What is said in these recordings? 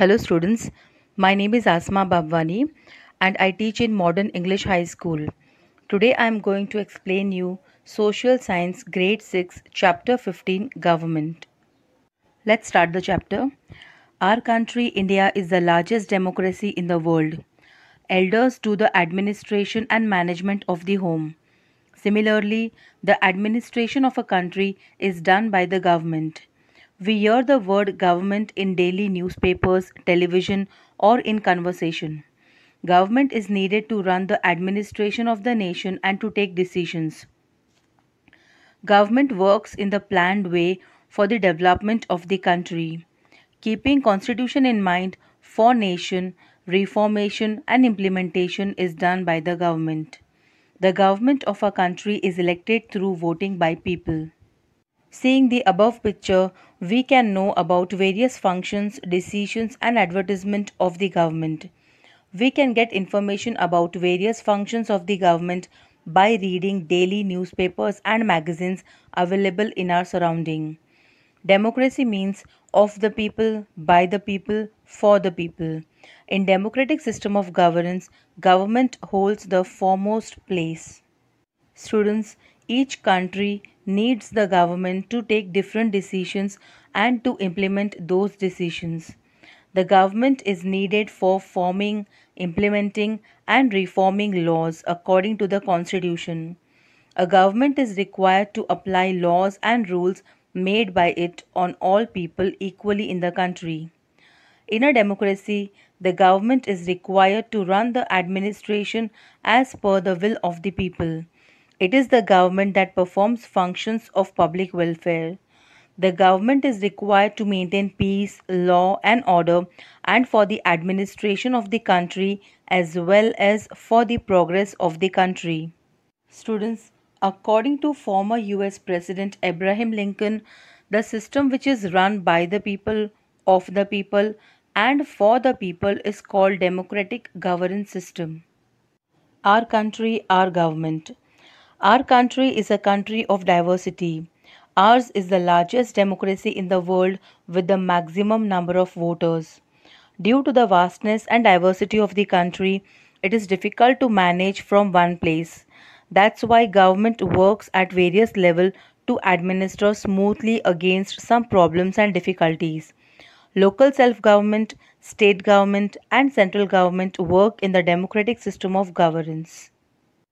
Hello students, my name is Asma Babwani and I teach in Modern English High School. Today I am going to explain you Social Science Grade 6 Chapter 15 Government. Let's start the chapter. Our country India is the largest democracy in the world. Elders do the administration and management of the home. Similarly, the administration of a country is done by the government. We hear the word government in daily newspapers, television, or in conversation. Government is needed to run the administration of the nation and to take decisions. Government works in the planned way for the development of the country. Keeping constitution in mind for nation, reformation and implementation is done by the government. The government of a country is elected through voting by people. Seeing the above picture, we can know about various functions, decisions and advertisement of the government. We can get information about various functions of the government by reading daily newspapers and magazines available in our surrounding. Democracy means of the people, by the people, for the people. In democratic system of governance, government holds the foremost place. Students, each country needs the government to take different decisions and to implement those decisions. The government is needed for forming, implementing, and reforming laws according to the Constitution. A government is required to apply laws and rules made by it on all people equally in the country. In a democracy, the government is required to run the administration as per the will of the people. It is the government that performs functions of public welfare. The government is required to maintain peace, law, and order, and for the administration of the country as well as for the progress of the country. Students, according to former US President Abraham Lincoln, the system which is run by the people, of the people, and for the people is called democratic governance system. Our country, our government. Our country is a country of diversity. Ours is the largest democracy in the world with the maximum number of voters. Due to the vastness and diversity of the country, it is difficult to manage from one place. That's why government works at various level to administer smoothly against some problems and difficulties. Local self-government, state government and central government work in the democratic system of governance.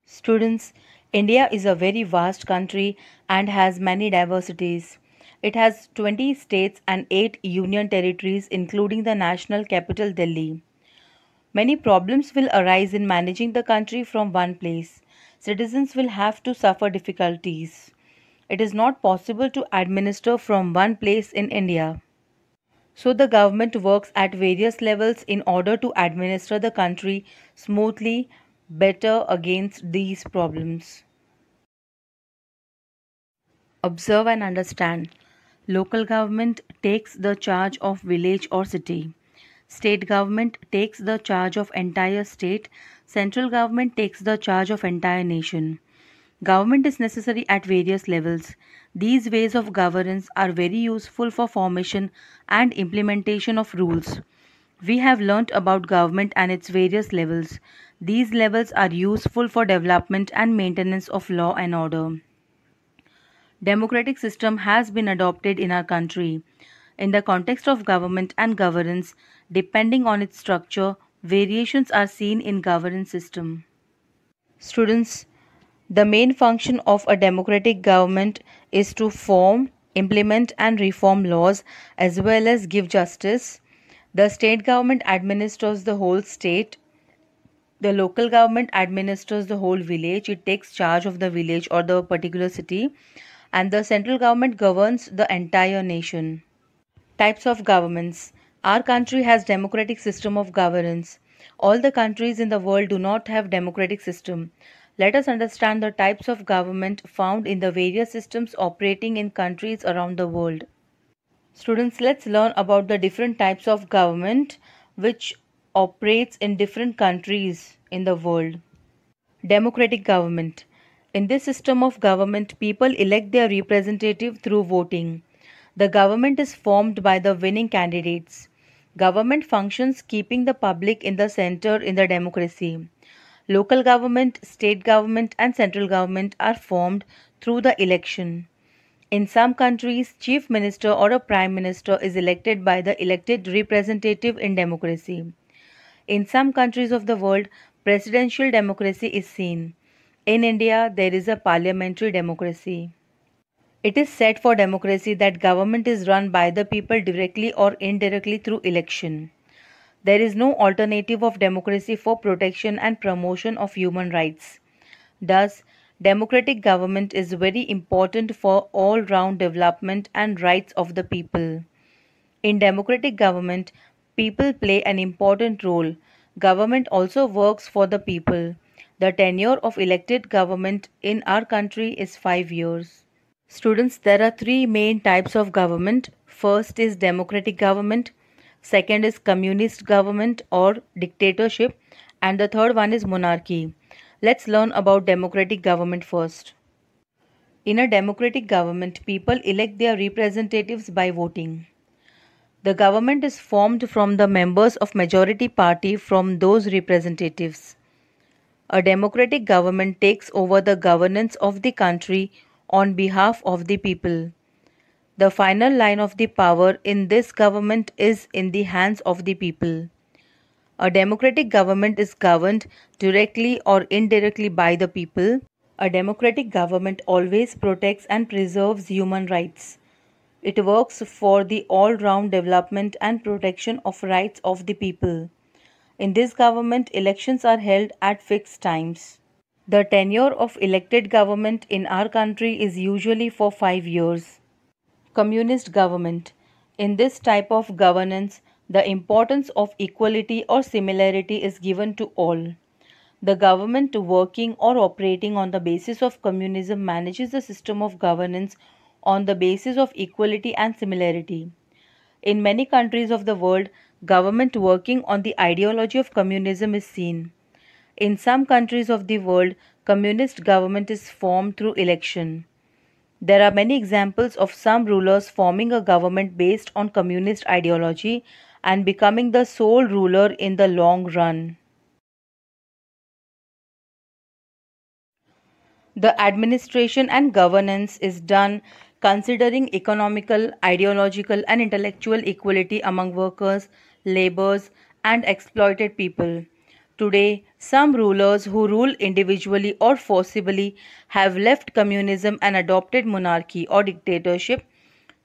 Students, India is a very vast country and has many diversities. It has 20 states and 8 union territories, including the national capital Delhi. Many problems will arise in managing the country from one place. Citizens will have to suffer difficulties. It is not possible to administer from one place in India. So, the government works at various levels in order to administer the country smoothly better against these problems. Observe and understand. Local government takes the charge of village or city. State government takes the charge of entire state. Central government takes the charge of entire nation. Government is necessary at various levels. These ways of governance are very useful for formation and implementation of rules. We have learnt about government and its various levels. These levels are useful for development and maintenance of law and order. Democratic system has been adopted in our country. In the context of government and governance, depending on its structure, variations are seen in governance system. Students, the main function of a democratic government is to form, implement and reform laws as well as give justice. The state government administers the whole state the local government administers the whole village, it takes charge of the village or the particular city, and the central government governs the entire nation. Types of governments Our country has democratic system of governance. All the countries in the world do not have democratic system. Let us understand the types of government found in the various systems operating in countries around the world. Students, let's learn about the different types of government which operates in different countries in the world. Democratic government. In this system of government, people elect their representative through voting. The government is formed by the winning candidates. Government functions keeping the public in the center in the democracy. Local government, state government, and central government are formed through the election. In some countries, chief minister or a prime minister is elected by the elected representative in democracy. In some countries of the world, presidential democracy is seen. In India, there is a parliamentary democracy. It is said for democracy that government is run by the people directly or indirectly through election. There is no alternative of democracy for protection and promotion of human rights. Thus, democratic government is very important for all round development and rights of the people. In democratic government, people play an important role. Government also works for the people. The tenure of elected government in our country is 5 years. Students, there are three main types of government. First is democratic government, second is communist government or dictatorship, and the third one is monarchy. Let's learn about democratic government first. In a democratic government, people elect their representatives by voting. The government is formed from the members of majority party from those representatives. A democratic government takes over the governance of the country on behalf of the people. The final line of the power in this government is in the hands of the people. A democratic government is governed directly or indirectly by the people. A democratic government always protects and preserves human rights. It works for the all round development and protection of rights of the people. In this government, elections are held at fixed times. The tenure of elected government in our country is usually for five years. Communist government. In this type of governance, the importance of equality or similarity is given to all. The government working or operating on the basis of communism manages the system of governance on the basis of equality and similarity. In many countries of the world, government working on the ideology of communism is seen. In some countries of the world, communist government is formed through election. There are many examples of some rulers forming a government based on communist ideology and becoming the sole ruler in the long run. The administration and governance is done considering economical, ideological, and intellectual equality among workers, laborers, and exploited people. Today, some rulers who rule individually or forcibly have left communism and adopted monarchy or dictatorship.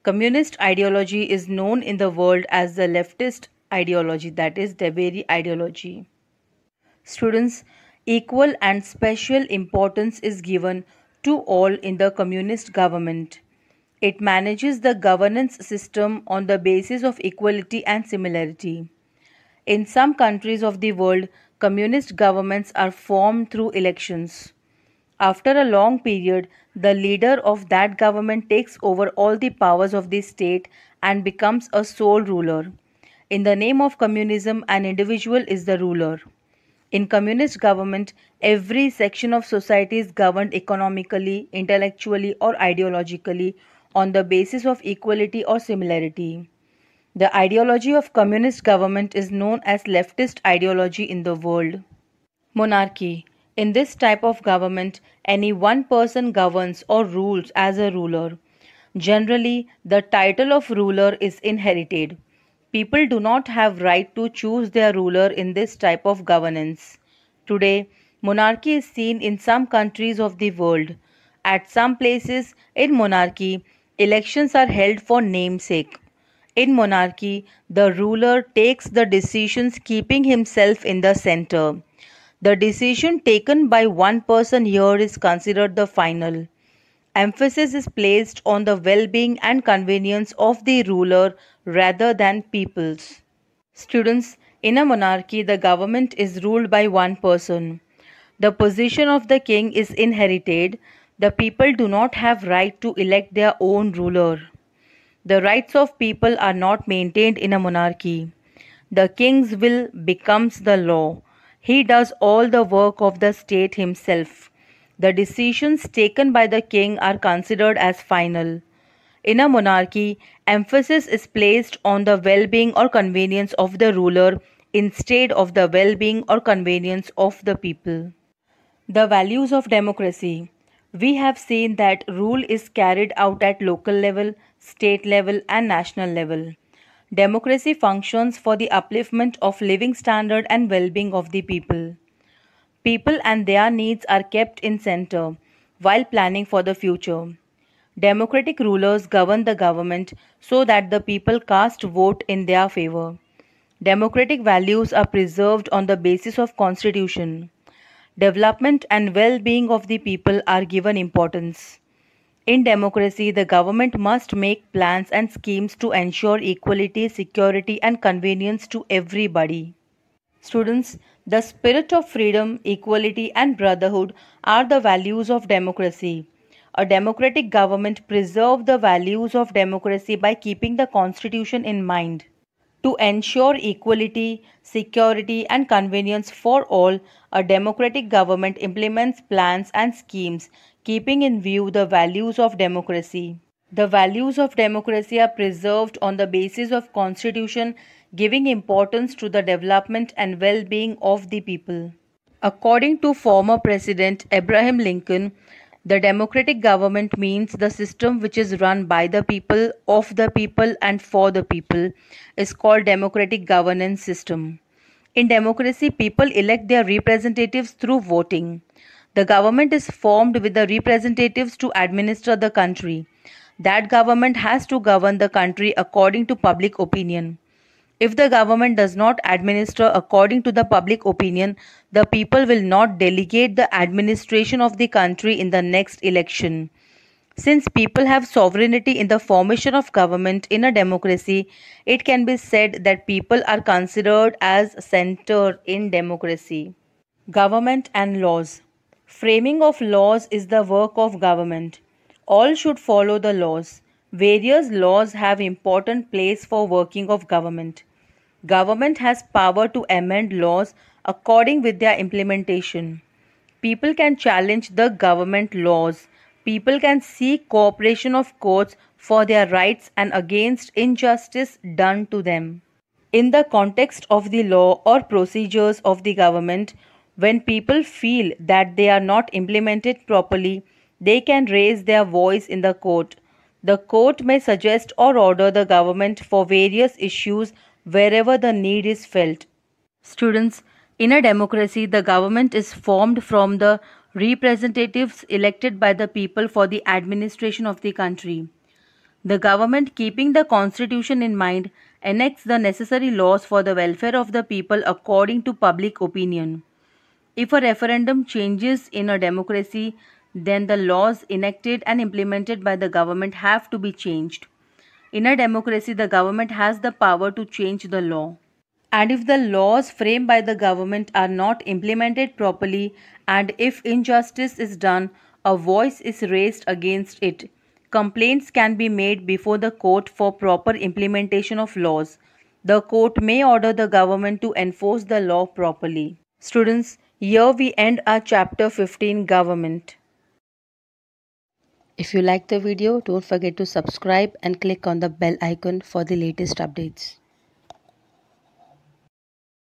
Communist ideology is known in the world as the leftist ideology, that is, Deberi ideology. Students, equal and special importance is given to all in the communist government. It manages the governance system on the basis of equality and similarity. In some countries of the world, communist governments are formed through elections. After a long period, the leader of that government takes over all the powers of the state and becomes a sole ruler. In the name of communism, an individual is the ruler. In communist government, every section of society is governed economically, intellectually, or ideologically on the basis of equality or similarity. The ideology of communist government is known as leftist ideology in the world. Monarchy. In this type of government, any one person governs or rules as a ruler. Generally, the title of ruler is inherited. People do not have right to choose their ruler in this type of governance. Today, monarchy is seen in some countries of the world. At some places in monarchy, Elections are held for namesake. In monarchy, the ruler takes the decisions keeping himself in the center. The decision taken by one person here is considered the final. Emphasis is placed on the well being and convenience of the ruler rather than people's. Students, in a monarchy, the government is ruled by one person. The position of the king is inherited, the people do not have right to elect their own ruler. The rights of people are not maintained in a monarchy. The king's will becomes the law. He does all the work of the state himself. The decisions taken by the king are considered as final. In a monarchy, emphasis is placed on the well being or convenience of the ruler instead of the well being or convenience of the people. The values of democracy. We have seen that rule is carried out at local level, state level and national level. Democracy functions for the upliftment of living standard and well-being of the people. People and their needs are kept in center while planning for the future. Democratic rulers govern the government so that the people cast vote in their favor. Democratic values are preserved on the basis of constitution development and well being of the people are given importance. In democracy, the government must make plans and schemes to ensure equality, security, and convenience to everybody. Students, the spirit of freedom, equality, and brotherhood are the values of democracy. A democratic government preserves the values of democracy by keeping the constitution in mind to ensure equality, security, and convenience for all, a democratic government implements plans and schemes, keeping in view the values of democracy. The values of democracy are preserved on the basis of constitution giving importance to the development and well-being of the people. According to former President Abraham Lincoln, the democratic government means the system which is run by the people, of the people and for the people is called democratic governance system. In democracy, people elect their representatives through voting. The government is formed with the representatives to administer the country. That government has to govern the country according to public opinion. If the government does not administer according to the public opinion, the people will not delegate the administration of the country in the next election. Since people have sovereignty in the formation of government in a democracy, it can be said that people are considered as center in democracy. Government and laws. Framing of laws is the work of government. All should follow the laws. Various laws have important place for working of government. Government has power to amend laws according with their implementation. People can challenge the government laws. People can seek cooperation of courts for their rights and against injustice done to them. In the context of the law or procedures of the government, when people feel that they are not implemented properly, they can raise their voice in the court. The court may suggest or order the government for various issues wherever the need is felt. Students, in a democracy, the government is formed from the representatives elected by the people for the administration of the country. The government, keeping the constitution in mind, enacts the necessary laws for the welfare of the people according to public opinion. If a referendum changes in a democracy then the laws enacted and implemented by the government have to be changed. In a democracy, the government has the power to change the law. And if the laws framed by the government are not implemented properly, and if injustice is done, a voice is raised against it. Complaints can be made before the court for proper implementation of laws. The court may order the government to enforce the law properly. Students, here we end our chapter 15 Government. If you like the video, don't forget to subscribe and click on the bell icon for the latest updates.